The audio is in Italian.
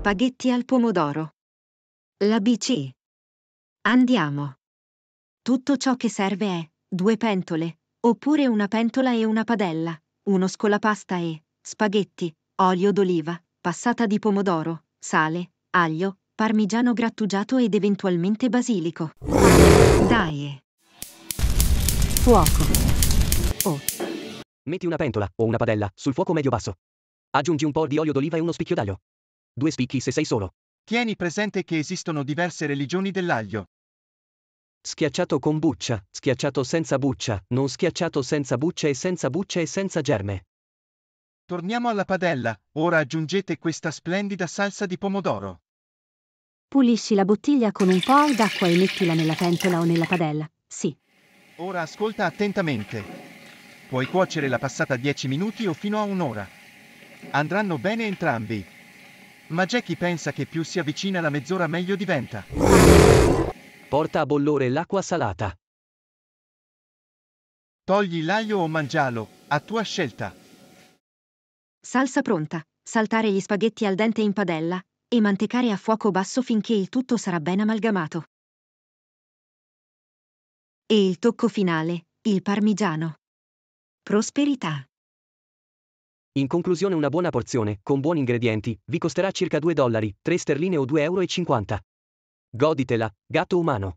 Spaghetti al pomodoro. La BC. Andiamo. Tutto ciò che serve è due pentole, oppure una pentola e una padella, uno scolapasta e spaghetti, olio d'oliva, passata di pomodoro, sale, aglio, parmigiano grattugiato ed eventualmente basilico. Dai. Fuoco. Oh. Metti una pentola o una padella sul fuoco medio-basso. Aggiungi un po' di olio d'oliva e uno spicchio d'aglio. Due spicchi se sei solo. Tieni presente che esistono diverse religioni dell'aglio. Schiacciato con buccia, schiacciato senza buccia, non schiacciato senza buccia e senza buccia e senza germe. Torniamo alla padella, ora aggiungete questa splendida salsa di pomodoro. Pulisci la bottiglia con un po' d'acqua e mettila nella pentola o nella padella, sì. Ora ascolta attentamente. Puoi cuocere la passata 10 minuti o fino a un'ora. Andranno bene entrambi. Ma c'è pensa che più si avvicina la mezz'ora meglio diventa. Porta a bollore l'acqua salata. Togli l'aglio o mangialo, a tua scelta. Salsa pronta. Saltare gli spaghetti al dente in padella e mantecare a fuoco basso finché il tutto sarà ben amalgamato. E il tocco finale, il parmigiano. Prosperità. In conclusione una buona porzione, con buoni ingredienti, vi costerà circa 2 dollari, 3 sterline o 2,50 euro. Goditela, gatto umano.